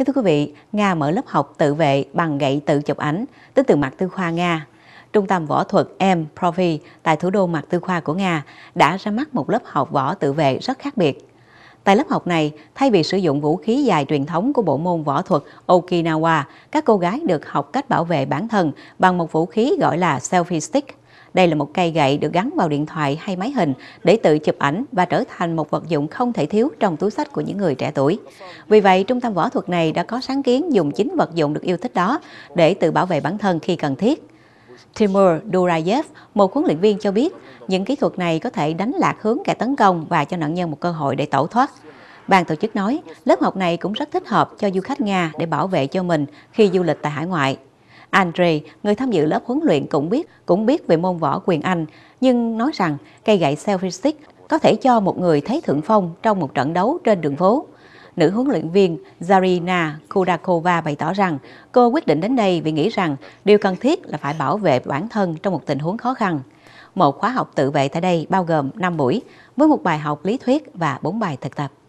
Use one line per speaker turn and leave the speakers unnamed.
Kính thưa quý vị, Nga mở lớp học tự vệ bằng gậy tự chụp ảnh tới từ mặt Tư Khoa Nga. Trung tâm Võ thuật M Profi tại thủ đô mặt Tư Khoa của Nga đã ra mắt một lớp học võ tự vệ rất khác biệt. Tại lớp học này, thay vì sử dụng vũ khí dài truyền thống của bộ môn võ thuật Okinawa, các cô gái được học cách bảo vệ bản thân bằng một vũ khí gọi là selfie stick. Đây là một cây gậy được gắn vào điện thoại hay máy hình để tự chụp ảnh và trở thành một vật dụng không thể thiếu trong túi sách của những người trẻ tuổi. Vì vậy, Trung tâm Võ thuật này đã có sáng kiến dùng chính vật dụng được yêu thích đó để tự bảo vệ bản thân khi cần thiết. Timur Durayev, một huấn luyện viên cho biết, những kỹ thuật này có thể đánh lạc hướng kẻ tấn công và cho nạn nhân một cơ hội để tẩu thoát. Ban tổ chức nói, lớp học này cũng rất thích hợp cho du khách Nga để bảo vệ cho mình khi du lịch tại hải ngoại. Andre, người tham dự lớp huấn luyện cũng biết cũng biết về môn võ quyền Anh, nhưng nói rằng cây gậy selfie stick có thể cho một người thấy thượng phong trong một trận đấu trên đường phố. Nữ huấn luyện viên Zarina Kudakova bày tỏ rằng cô quyết định đến đây vì nghĩ rằng điều cần thiết là phải bảo vệ bản thân trong một tình huống khó khăn. Một khóa học tự vệ tại đây bao gồm 5 buổi với một bài học lý thuyết và 4 bài thực tập.